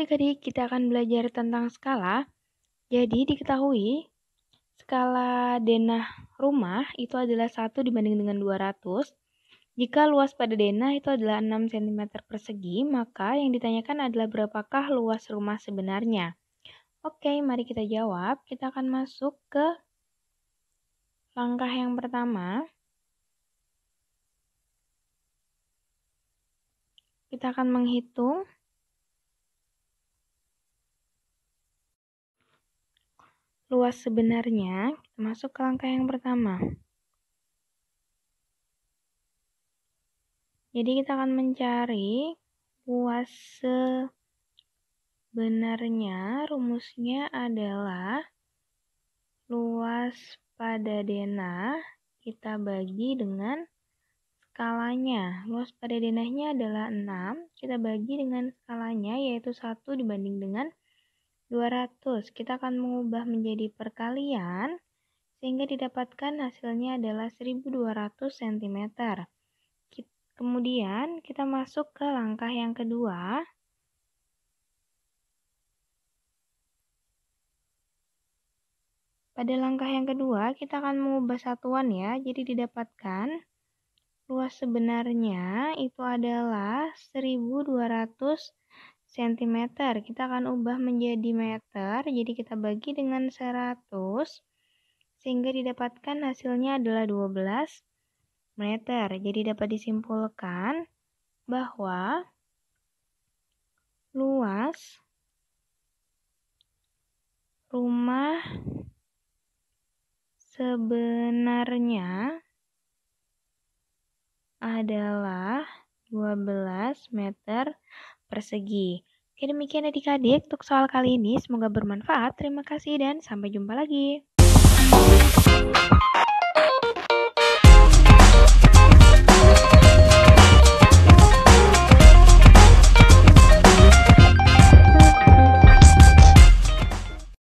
adik-adik, kita akan belajar tentang skala. Jadi, diketahui skala denah rumah itu adalah 1 dibanding dengan 200. Jika luas pada denah itu adalah 6 cm persegi, maka yang ditanyakan adalah berapakah luas rumah sebenarnya. Oke, mari kita jawab. Kita akan masuk ke langkah yang pertama. Kita akan menghitung luas sebenarnya, masuk ke langkah yang pertama. Jadi kita akan mencari luas sebenarnya rumusnya adalah luas pada denah kita bagi dengan skalanya. Luas pada denahnya adalah 6, kita bagi dengan skalanya yaitu 1 dibanding dengan 200. Kita akan mengubah menjadi perkalian sehingga didapatkan hasilnya adalah 1200 cm. Kemudian kita masuk ke langkah yang kedua. Pada langkah yang kedua, kita akan mengubah satuan ya. Jadi didapatkan luas sebenarnya itu adalah 1200 cm cm. Kita akan ubah menjadi meter, jadi kita bagi dengan 100 sehingga didapatkan hasilnya adalah 12 meter. Jadi dapat disimpulkan bahwa luas rumah sebenarnya adalah 12 meter persegi. Oke demikian adik-adik untuk soal kali ini. Semoga bermanfaat. Terima kasih dan sampai jumpa lagi.